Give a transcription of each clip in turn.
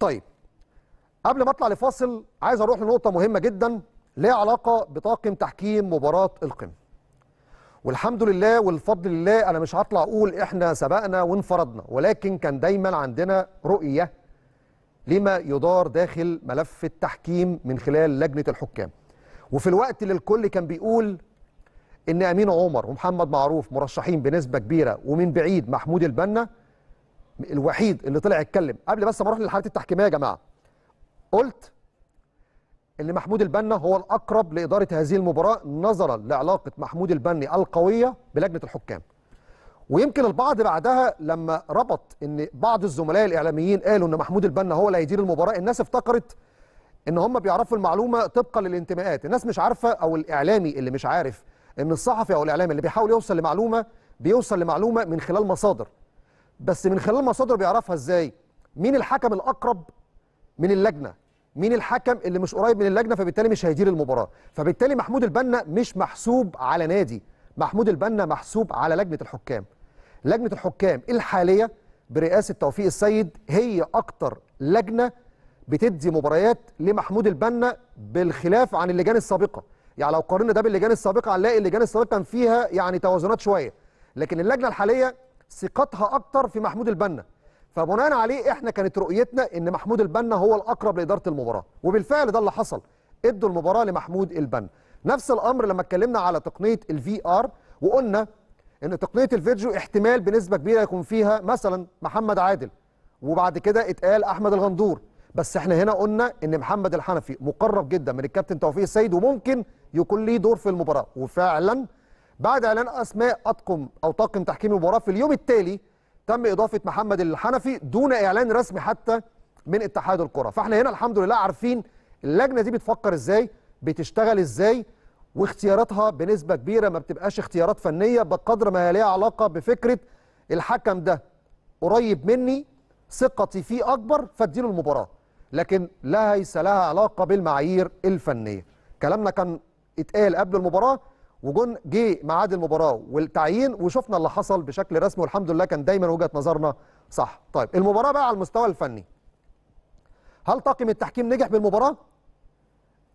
طيب قبل ما اطلع لفاصل عايز اروح لنقطه مهمه جدا ليها علاقه بطاقم تحكيم مباراه القمه والحمد لله والفضل لله انا مش هطلع اقول احنا سبقنا وانفردنا ولكن كان دايما عندنا رؤيه لما يدار داخل ملف التحكيم من خلال لجنه الحكام وفي الوقت اللي الكل كان بيقول ان امين عمر ومحمد معروف مرشحين بنسبه كبيره ومن بعيد محمود البنا الوحيد اللي طلع يتكلم قبل بس ما اروح للحالات التحكيميه يا جماعه قلت ان محمود البنا هو الاقرب لاداره هذه المباراه نظرا لعلاقه محمود البني القويه بلجنه الحكام ويمكن البعض بعدها لما ربط ان بعض الزملاء الاعلاميين قالوا ان محمود البنا هو اللي هيدير المباراه الناس افتكرت ان هم بيعرفوا المعلومه طبقا للانتماءات الناس مش عارفه او الاعلامي اللي مش عارف ان الصحفي او الاعلامي اللي بيحاول يوصل لمعلومه بيوصل لمعلومه من خلال مصادر بس من خلال مصادره بيعرفها ازاي مين الحكم الاقرب من اللجنه مين الحكم اللي مش قريب من اللجنه فبالتالي مش هيدير المباراه فبالتالي محمود البنا مش محسوب على نادي محمود البنا محسوب على لجنه الحكام لجنه الحكام الحاليه برئاسه توفيق السيد هي اكتر لجنه بتدي مباريات لمحمود البنا بالخلاف عن اللجان السابقه يعني لو قارنا ده باللجان السابقه هنلاقي اللجان السابقه كان فيها يعني توازنات شويه لكن اللجنه الحاليه ثقتها اكتر في محمود البنا فبناء عليه احنا كانت رؤيتنا ان محمود البنا هو الاقرب لاداره المباراه وبالفعل ده اللي حصل ادوا المباراه لمحمود البنا نفس الامر لما اتكلمنا على تقنيه الفي ار وقلنا ان تقنيه الفيديو احتمال بنسبه كبيره يكون فيها مثلا محمد عادل وبعد كده اتقال احمد الغندور بس احنا هنا قلنا ان محمد الحنفي مقرب جدا من الكابتن توفيق السيد وممكن يكون ليه دور في المباراه وفعلا بعد اعلان اسماء اطقم او طاقم تحكيم المباراه في اليوم التالي تم اضافه محمد الحنفي دون اعلان رسمي حتى من اتحاد الكره فاحنا هنا الحمد لله عارفين اللجنه دي بتفكر ازاي بتشتغل ازاي واختياراتها بنسبه كبيره ما بتبقاش اختيارات فنيه بقدر ما هي ليها علاقه بفكره الحكم ده قريب مني ثقتي فيه اكبر فاديله المباراه لكن لا ليس لها علاقه بالمعايير الفنيه كلامنا كان اتقال قبل المباراه وجون جه ميعاد المباراه والتعيين وشفنا اللي حصل بشكل رسمي والحمد لله كان دايما وجهه نظرنا صح طيب المباراه بقى على المستوى الفني هل طاقم التحكيم نجح بالمباراه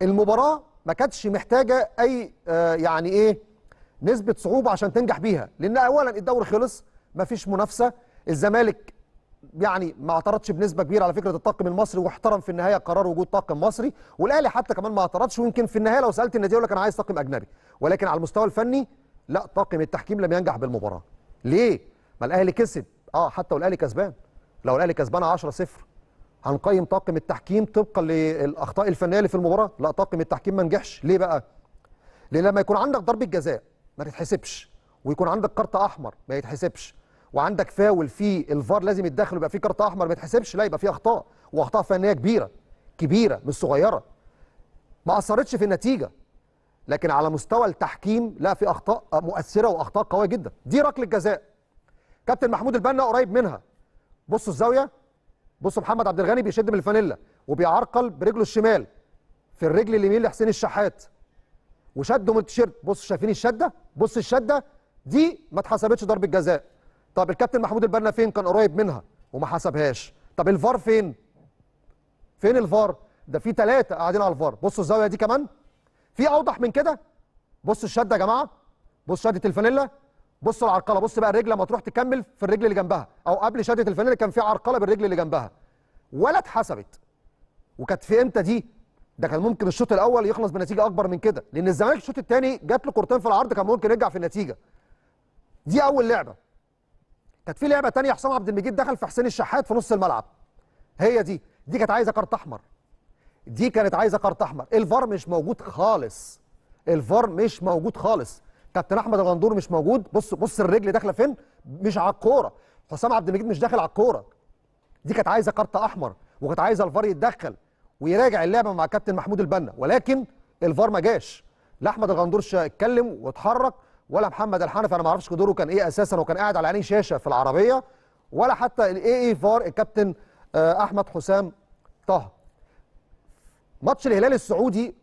المباراه ما كانتش محتاجه اي آه، يعني ايه نسبه صعوبه عشان تنجح بيها لان اولا الدوري خلص ما فيش منافسه الزمالك يعني ما اعترضش بنسبه كبيره على فكره الطاقم المصري واحترم في النهايه قرار وجود طاقم مصري والاهلي حتى كمان ما اعترضش ويمكن في النهايه لو سالت النادي يقول لك انا عايز طاقم اجنبي ولكن على المستوى الفني لا طاقم التحكيم لم ينجح بالمباراه ليه ما الاهلي كسب اه حتى والاهلي كسبان لو الاهلي كسبان 10 0 هنقيم طاقم التحكيم طبقا للاخطاء الفنيه اللي في المباراه لا طاقم التحكيم ما نجحش ليه بقى ليه لما يكون عندك ضربه جزاء ما تتحسبش ويكون عندك كارت احمر ما يتحسبش وعندك فاول في الفار لازم يتدخل ويبقى في كارت احمر ما يتحسبش لا يبقى في اخطاء واخطاء فنيه كبيره كبيره مش صغيره ما اثرتش في النتيجه لكن على مستوى التحكيم لا في اخطاء مؤثره واخطاء قويه جدا دي ركله جزاء كابتن محمود البنا قريب منها بصوا الزاويه بصوا محمد عبد الغني بيشد من الفانيلا وبيعرقل برجله الشمال في الرجل اليمين لحسين الشحات وشده من التيشيرت بصوا شايفين الشده بص الشده دي ما اتحسبتش ضربه جزاء طب الكابتن محمود البنا فين كان قريب منها وما حسبهاش طب الفار فين فين الفار ده في ثلاثه قاعدين على الفار بصوا الزاويه دي كمان في اوضح من كده بصوا الشده يا جماعه بصوا شده الفانيلا بصوا العرقله بص بقى الرجل لما تروح تكمل في الرجل اللي جنبها او قبل شده الفانيلا كان في عرقله بالرجل اللي جنبها ولا اتحسبت وكانت في امتى دي ده كان ممكن الشوط الاول يخلص بنتيجه اكبر من كده لان الزمالك الشوط الثاني جات له كورتين في العرض كان ممكن يرجع في النتيجه دي اول لعبه كانت في لعبه ثانيه حسام عبد المجيد دخل في حسين الشحات في نص الملعب هي دي دي كانت عايزه كارت احمر دي كانت عايزه كارت احمر الفار مش موجود خالص الفار مش موجود خالص كابتن احمد الغندور مش موجود بص بص الرجل داخله فين مش على الكوره حسام عبد المجيد مش داخل على الكوره دي كانت عايزه كارت احمر وكانت عايزه الفار يتدخل ويراجع اللعبه مع كابتن محمود البنا ولكن الفار ما جاش لا احمد الغندور اتكلم واتحرك ولا محمد الحنفي انا ما اعرفش دوره كان ايه اساسا وكان قاعد على عينيه شاشه في العربيه ولا حتى الاي اي فار الكابتن آه، احمد حسام طه ماتش الهلال السعودي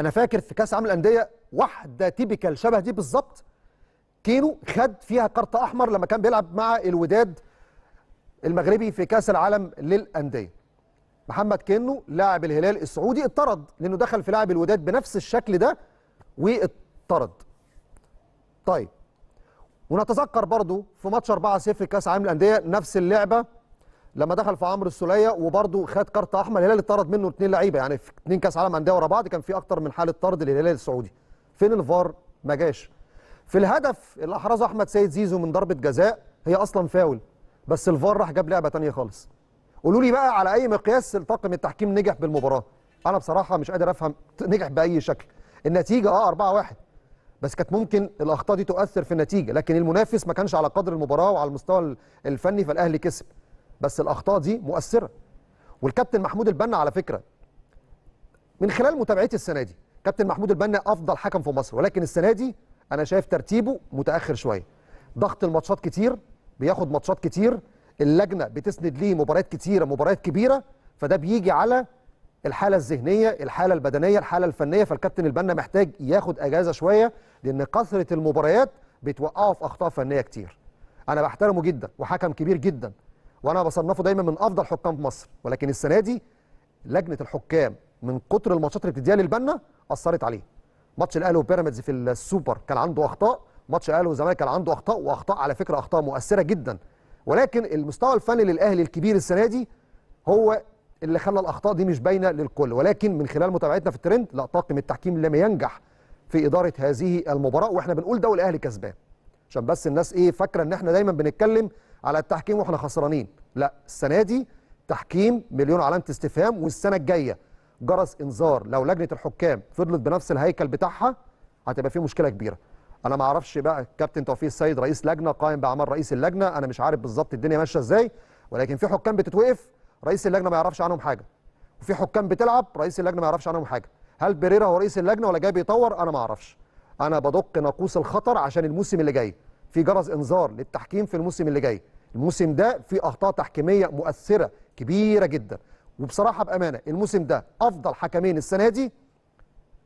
انا فاكر في كاس عالم الانديه واحده تيبيكال شبه دي بالظبط كينو خد فيها كارت احمر لما كان بيلعب مع الوداد المغربي في كاس العالم للانديه محمد كينو لاعب الهلال السعودي اطرد لانه دخل في لاعب الوداد بنفس الشكل ده واطرد طيب ونتذكر برضو في ماتش 4-0 كاس عالم الانديه نفس اللعبه لما دخل في عمرو السوليه وبرضه خد كارت احمر الهلال اتطرد منه اثنين لعيبه يعني في اثنين كاس عالم انديه ورا بعض كان في اكتر من حاله طرد للهلال السعودي فين الفار ما جاش في الهدف اللي احرزه احمد سيد زيزو من ضربه جزاء هي اصلا فاول بس الفار راح جاب لعبه ثانيه خالص قولوا لي بقى على اي مقياس طاقم التحكيم نجح بالمباراه انا بصراحه مش قادر افهم نجح باي شكل النتيجه اه 4-1 بس كانت ممكن الاخطاء دي تؤثر في النتيجه لكن المنافس ما كانش على قدر المباراه وعلى المستوى الفني فالاهلي كسب بس الاخطاء دي مؤثره والكابتن محمود البنا على فكره من خلال متابعتي السنه دي كابتن محمود البنا افضل حكم في مصر ولكن السنه دي انا شايف ترتيبه متاخر شويه ضغط الماتشات كتير بياخد ماتشات كتير اللجنه بتسند ليه مباريات كتيره مباريات كبيره فده بيجي على الحاله الذهنيه الحاله البدنيه الحاله الفنيه فالكابتن البنا محتاج ياخد اجازه شويه لان كثره المباريات بتوقعه في اخطاء فنيه كتير انا بحترمه جدا وحكم كبير جدا وانا بصنفه دايما من افضل حكام في مصر ولكن السنه دي لجنه الحكام من كتر الماتشات اللي بتديها للبنا اثرت عليه ماتش الاهلي وبيراميدز في السوبر كان عنده اخطاء ماتش الاهلي والزمالك كان عنده اخطاء واخطاء على فكره اخطاء مؤثره جدا ولكن المستوى الفني للاهلي الكبير السنه دي هو اللي خلى الاخطاء دي مش باينه للكل ولكن من خلال متابعتنا في الترند لا طاقم التحكيم لم ينجح في اداره هذه المباراه واحنا بنقول ده والاهلي كسبان عشان بس الناس ايه فاكره ان احنا دايما بنتكلم على التحكيم واحنا خسرانين لا السنه دي تحكيم مليون علامه استفهام والسنه الجايه جرس انذار لو لجنه الحكام فضلت بنفس الهيكل بتاعها هتبقى في مشكله كبيره انا ما اعرفش بقى كابتن توفيق السيد رئيس لجنه قائم باعمال رئيس اللجنه انا مش عارف بالظبط الدنيا ماشيه ازاي ولكن في حكام بتتوقف رئيس اللجنه ما يعرفش عنهم حاجه وفي حكام بتلعب رئيس اللجنه ما يعرفش عنهم حاجه هل بيريرا هو رئيس اللجنه ولا جاي بيطور انا ما اعرفش انا بدق ناقوس الخطر عشان الموسم اللي جاي في جرس انذار للتحكيم في الموسم اللي جاي الموسم ده في اخطاء تحكيميه مؤثره كبيره جدا وبصراحه بامانه الموسم ده افضل حكمين السنه دي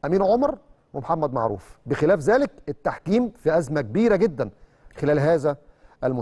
امين عمر ومحمد معروف بخلاف ذلك التحكيم في ازمه كبيره جدا خلال هذا الموسم